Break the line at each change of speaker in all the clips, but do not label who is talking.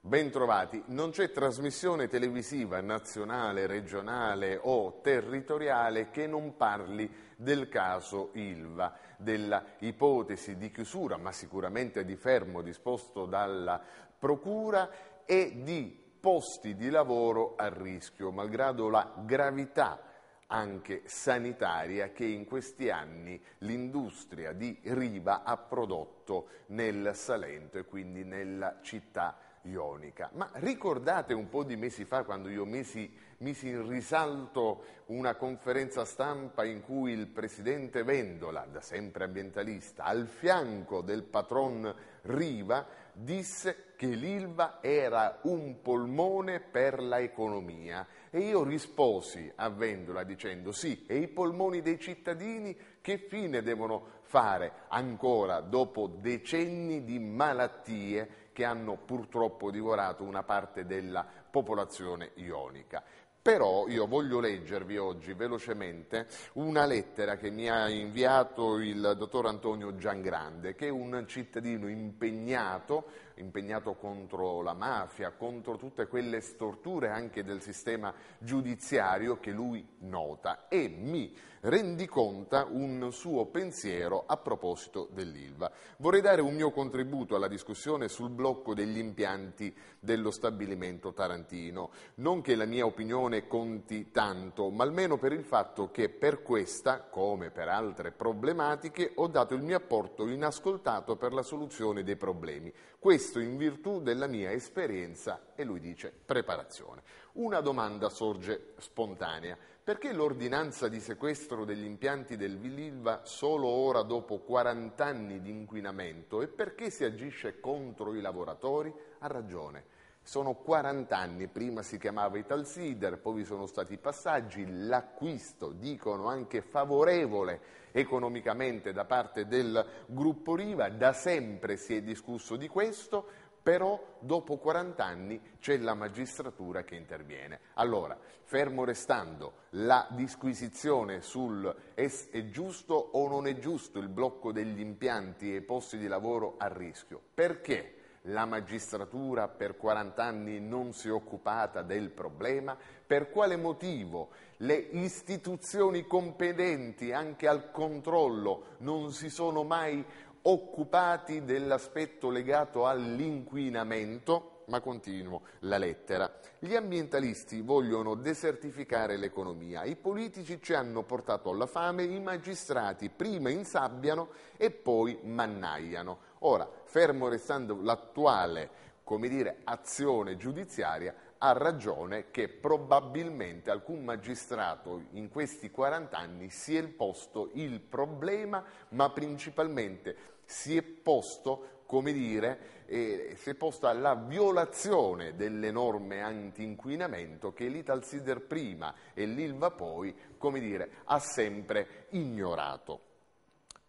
Bentrovati, non c'è trasmissione televisiva nazionale, regionale o territoriale che non parli del caso Ilva, della ipotesi di chiusura, ma sicuramente di fermo disposto dalla Procura e di posti di lavoro a rischio, malgrado la gravità anche sanitaria che in questi anni l'industria di Riva ha prodotto nel Salento e quindi nella città ionica. Ma ricordate un po' di mesi fa quando io misi, misi in risalto una conferenza stampa in cui il presidente Vendola, da sempre ambientalista, al fianco del patron Riva, disse che l'Ilva era un polmone per l'economia e io risposi a Vendola dicendo sì, e i polmoni dei cittadini che fine devono fare ancora dopo decenni di malattie che hanno purtroppo divorato una parte della popolazione ionica. Però io voglio leggervi oggi velocemente una lettera che mi ha inviato il dottor Antonio Giangrande, che è un cittadino impegnato, impegnato contro la mafia, contro tutte quelle storture anche del sistema giudiziario che lui nota e mi rendiconta un suo pensiero a proposito dell'ILVA. Vorrei dare un mio contributo alla discussione sul blocco degli impianti dello stabilimento tarantino, non che la mia opinione come conti tanto, ma almeno per il fatto che per questa, come per altre problematiche, ho dato il mio apporto inascoltato per la soluzione dei problemi. Questo in virtù della mia esperienza e lui dice preparazione. Una domanda sorge spontanea. Perché l'ordinanza di sequestro degli impianti del Vililva solo ora dopo 40 anni di inquinamento e perché si agisce contro i lavoratori? Ha ragione. Sono 40 anni, prima si chiamava Italsider, poi vi sono stati i passaggi, l'acquisto, dicono anche favorevole economicamente da parte del gruppo Riva, da sempre si è discusso di questo, però dopo 40 anni c'è la magistratura che interviene. Allora, fermo restando la disquisizione sul è giusto o non è giusto il blocco degli impianti e posti di lavoro a rischio, perché? La magistratura per 40 anni non si è occupata del problema? Per quale motivo le istituzioni competenti anche al controllo non si sono mai occupati dell'aspetto legato all'inquinamento? ma continuo la lettera. Gli ambientalisti vogliono desertificare l'economia, i politici ci hanno portato alla fame, i magistrati prima insabbiano e poi mannaiano. Ora, fermo restando l'attuale dire, azione giudiziaria, ha ragione che probabilmente alcun magistrato in questi 40 anni si è posto il problema, ma principalmente si è posto come dire, eh, si è posta la violazione delle norme antinquinamento che l'Italsider prima e l'Ilva poi, come dire, ha sempre ignorato.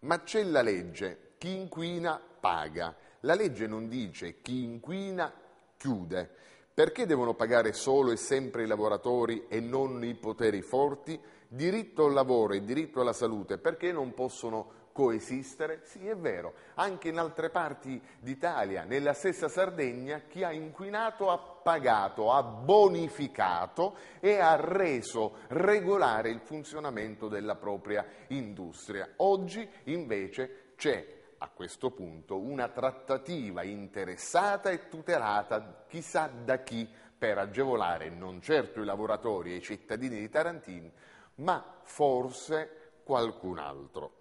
Ma c'è la legge, chi inquina paga. La legge non dice chi inquina chiude. Perché devono pagare solo e sempre i lavoratori e non i poteri forti? Diritto al lavoro e diritto alla salute, perché non possono coesistere? Sì, è vero, anche in altre parti d'Italia, nella stessa Sardegna, chi ha inquinato ha pagato, ha bonificato e ha reso regolare il funzionamento della propria industria. Oggi invece c'è a questo punto una trattativa interessata e tutelata chissà da chi per agevolare non certo i lavoratori e i cittadini di Tarantino, ma forse qualcun altro.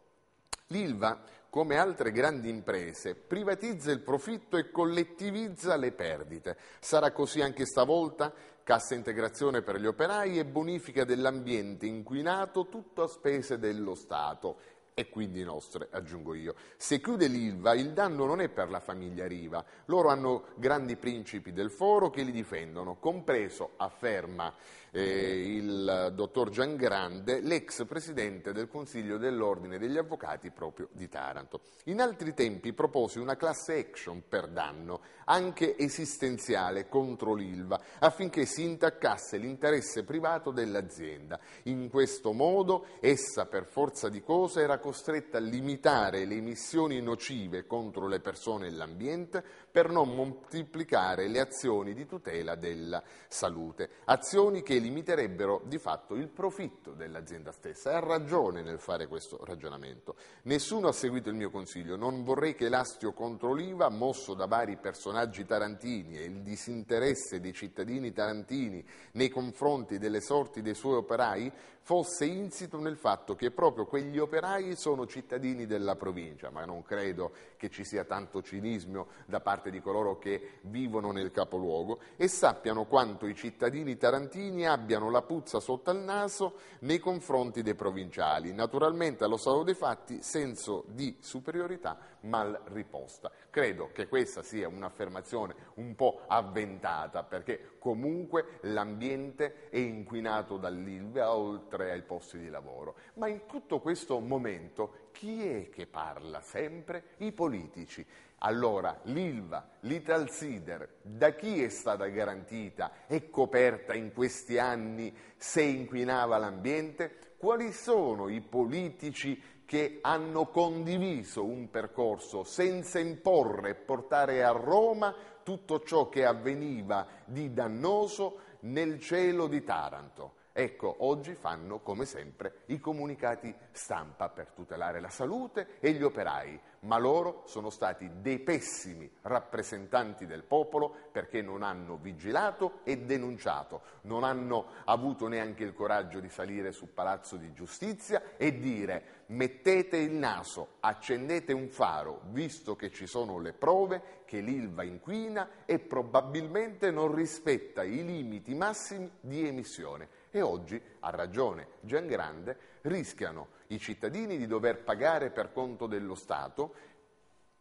L'ILVA, come altre grandi imprese, privatizza il profitto e collettivizza le perdite. Sarà così anche stavolta? Cassa integrazione per gli operai e bonifica dell'ambiente inquinato tutto a spese dello Stato e quindi nostre, aggiungo io. Se chiude l'Ilva, il danno non è per la famiglia Riva. Loro hanno grandi principi del foro che li difendono, compreso, afferma eh, il dottor Gian Grande, l'ex presidente del Consiglio dell'Ordine degli Avvocati proprio di Taranto. In altri tempi proposi una class action per danno, anche esistenziale, contro l'Ilva, affinché si intaccasse l'interesse privato dell'azienda. In questo modo essa, per forza di cose, era costretta a limitare le emissioni nocive contro le persone e l'ambiente per non moltiplicare le azioni di tutela della salute, azioni che limiterebbero di fatto il profitto dell'azienda stessa. ha ragione nel fare questo ragionamento. Nessuno ha seguito il mio consiglio, non vorrei che l'astio contro l'IVA, mosso da vari personaggi tarantini e il disinteresse dei cittadini tarantini nei confronti delle sorti dei suoi operai, fosse insito nel fatto che proprio quegli operai sono cittadini della provincia, ma non credo che ci sia tanto cinismo da parte parte di coloro che vivono nel capoluogo e sappiano quanto i cittadini tarantini abbiano la puzza sotto al naso nei confronti dei provinciali, naturalmente allo stato dei fatti senso di superiorità mal riposta. Credo che questa sia un'affermazione un po' avventata perché comunque l'ambiente è inquinato dall'Ilva oltre ai posti di lavoro, ma in tutto questo momento chi è che parla sempre? I politici. Allora, l'ILVA, l'Ital Sider, da chi è stata garantita e coperta in questi anni se inquinava l'ambiente? Quali sono i politici che hanno condiviso un percorso senza imporre e portare a Roma tutto ciò che avveniva di dannoso nel cielo di Taranto? Ecco, oggi fanno come sempre i comunicati stampa per tutelare la salute e gli operai, ma loro sono stati dei pessimi rappresentanti del popolo perché non hanno vigilato e denunciato, non hanno avuto neanche il coraggio di salire sul palazzo di giustizia e dire mettete il naso, accendete un faro, visto che ci sono le prove che l'Ilva inquina e probabilmente non rispetta i limiti massimi di emissione. E oggi, a ragione Gian Grande, rischiano i cittadini di dover pagare per conto dello Stato,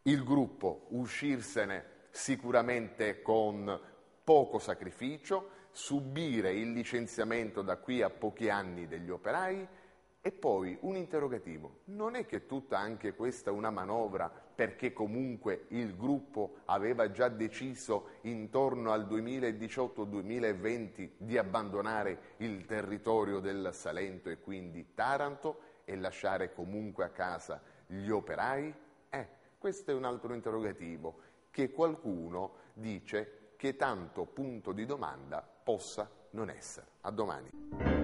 il gruppo uscirsene sicuramente con poco sacrificio, subire il licenziamento da qui a pochi anni degli operai e poi un interrogativo, non è che tutta anche questa una manovra perché comunque il gruppo aveva già deciso intorno al 2018-2020 di abbandonare il territorio del Salento e quindi Taranto e lasciare comunque a casa gli operai? Eh, questo è un altro interrogativo che qualcuno dice che tanto punto di domanda possa non essere. A domani.